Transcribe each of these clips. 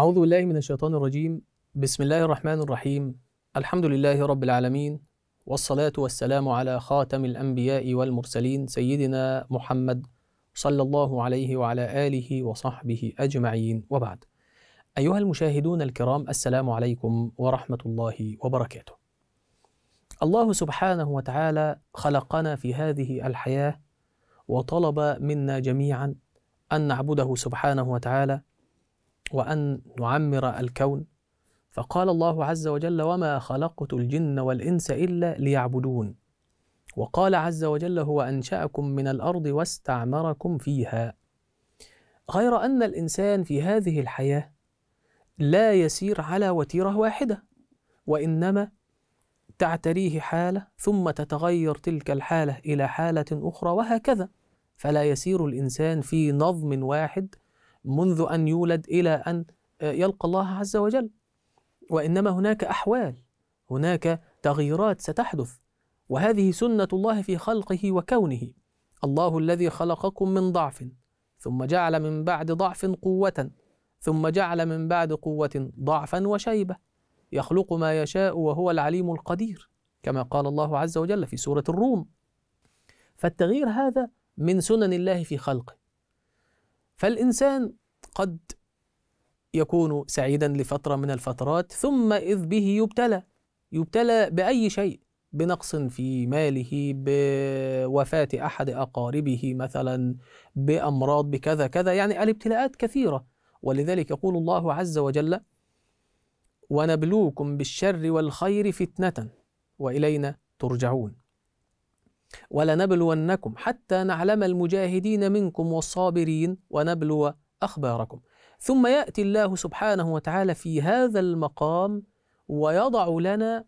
أعوذ بالله من الشيطان الرجيم بسم الله الرحمن الرحيم الحمد لله رب العالمين والصلاة والسلام على خاتم الأنبياء والمرسلين سيدنا محمد صلى الله عليه وعلى آله وصحبه أجمعين وبعد أيها المشاهدون الكرام السلام عليكم ورحمة الله وبركاته الله سبحانه وتعالى خلقنا في هذه الحياة وطلب منا جميعا أن نعبده سبحانه وتعالى وأن نعمر الكون فقال الله عز وجل وما خلقت الجن والإنس إلا ليعبدون وقال عز وجل هو أنشأكم من الأرض واستعمركم فيها غير أن الإنسان في هذه الحياة لا يسير على وتيرة واحدة وإنما تعتريه حالة ثم تتغير تلك الحالة إلى حالة أخرى وهكذا فلا يسير الإنسان في نظم واحد منذ أن يولد إلى أن آه، يلقى الله عز وجل وإنما هناك أحوال هناك تغييرات ستحدث وهذه سنة الله في خلقه وكونه الله الذي خلقكم من ضعف ثم جعل من بعد ضعف قوة ثم جعل من بعد قوة ضعفا وشيبة يخلق ما يشاء وهو العليم القدير كما قال الله عز وجل في سورة الروم فالتغيير هذا من سنن الله في خلقه فالإنسان قد يكون سعيدا لفترة من الفترات ثم إذ به يبتلى يبتلى بأي شيء بنقص في ماله بوفاة أحد أقاربه مثلا بأمراض بكذا كذا يعني الابتلاءات كثيرة ولذلك يقول الله عز وجل ونبلوكم بالشر والخير فتنة وإلينا ترجعون ولنبلونكم حتى نعلم المجاهدين منكم والصابرين ونبلو أخباركم ثم يأتي الله سبحانه وتعالى في هذا المقام ويضع لنا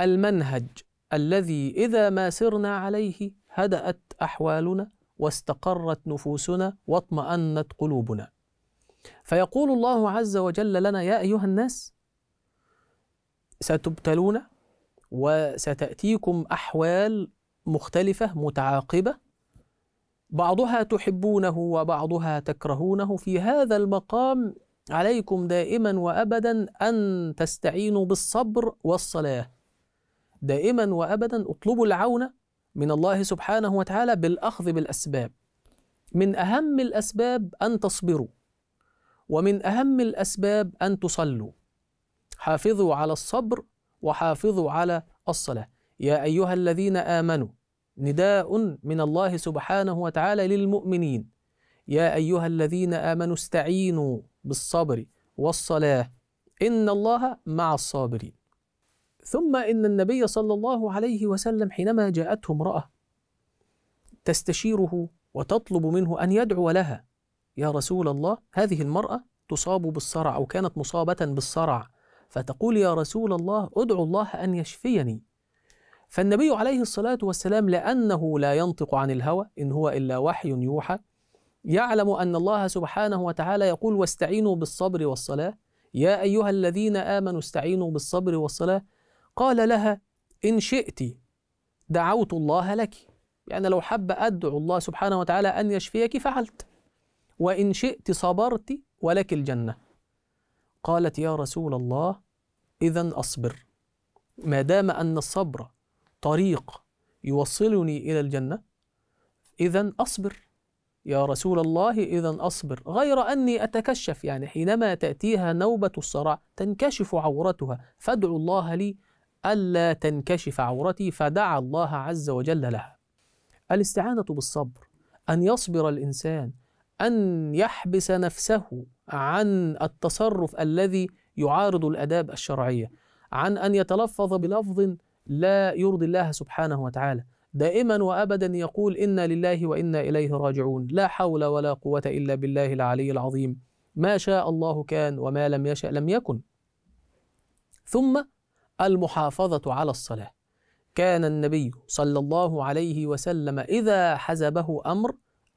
المنهج الذي إذا ما سرنا عليه هدأت أحوالنا واستقرت نفوسنا واطمأنت قلوبنا فيقول الله عز وجل لنا يا أيها الناس ستبتلون وستأتيكم أحوال مختلفة متعاقبة بعضها تحبونه وبعضها تكرهونه في هذا المقام عليكم دائما وابدا ان تستعينوا بالصبر والصلاه دائما وابدا اطلبوا العون من الله سبحانه وتعالى بالاخذ بالاسباب من اهم الاسباب ان تصبروا ومن اهم الاسباب ان تصلوا حافظوا على الصبر وحافظوا على الصلاه يا أيها الذين آمنوا نداء من الله سبحانه وتعالى للمؤمنين يا أيها الذين آمنوا استعينوا بالصبر والصلاة إن الله مع الصابرين ثم إن النبي صلى الله عليه وسلم حينما جاءته امرأة تستشيره وتطلب منه أن يدعو لها يا رسول الله هذه المرأة تصاب بالصرع أو كانت مصابة بالصرع فتقول يا رسول الله ادعو الله أن يشفيني فالنبي عليه الصلاة والسلام لأنه لا ينطق عن الهوى إن هو إلا وحي يوحى يعلم أن الله سبحانه وتعالى يقول واستعينوا بالصبر والصلاة يا أيها الذين آمنوا استعينوا بالصبر والصلاة قال لها إن شئت دعوت الله لك يعني لو حب أدعو الله سبحانه وتعالى أن يشفيك فعلت وإن شئت صبرت ولك الجنة قالت يا رسول الله إذا أصبر ما دام أن الصبر طريق يوصلني إلى الجنة إذا أصبر يا رسول الله إذا أصبر غير أني أتكشف يعني حينما تأتيها نوبة الصرع تنكشف عورتها فادعو الله لي ألا تنكشف عورتي فدعا الله عز وجل لها الاستعانة بالصبر أن يصبر الإنسان أن يحبس نفسه عن التصرف الذي يعارض الأداب الشرعية عن أن يتلفظ بلفظ لا يرضي الله سبحانه وتعالى دائما وابدا يقول انا لله وانا اليه راجعون لا حول ولا قوه الا بالله العلي العظيم ما شاء الله كان وما لم يشا لم يكن ثم المحافظه على الصلاه كان النبي صلى الله عليه وسلم اذا حزبه امر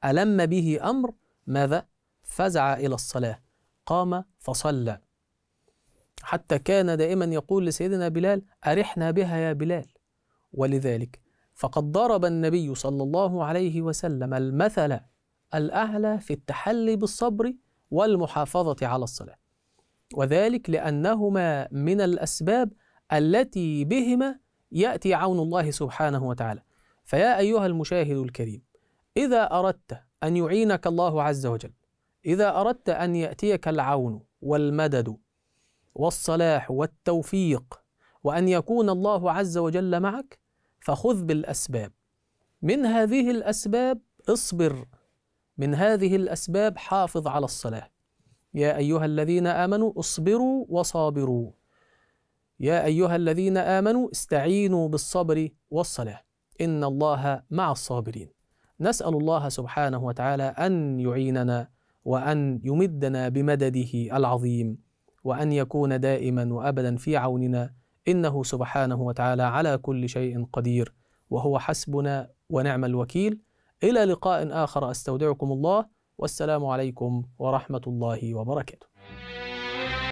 الم به امر ماذا فزع الى الصلاه قام فصلى حتى كان دائما يقول لسيدنا بلال أرحنا بها يا بلال ولذلك فقد ضرب النبي صلى الله عليه وسلم المثل الأعلى في التحلي بالصبر والمحافظة على الصلاة وذلك لأنهما من الأسباب التي بهما يأتي عون الله سبحانه وتعالى فيا أيها المشاهد الكريم إذا أردت أن يعينك الله عز وجل إذا أردت أن يأتيك العون والمدد والصلاح والتوفيق وأن يكون الله عز وجل معك فخذ بالأسباب من هذه الأسباب اصبر من هذه الأسباب حافظ على الصلاة يا أيها الذين آمنوا اصبروا وصابروا يا أيها الذين آمنوا استعينوا بالصبر والصلاة إن الله مع الصابرين نسأل الله سبحانه وتعالى أن يعيننا وأن يمدنا بمدده العظيم وأن يكون دائما وأبدا في عوننا إنه سبحانه وتعالى على كل شيء قدير وهو حسبنا ونعم الوكيل إلى لقاء آخر أستودعكم الله والسلام عليكم ورحمة الله وبركاته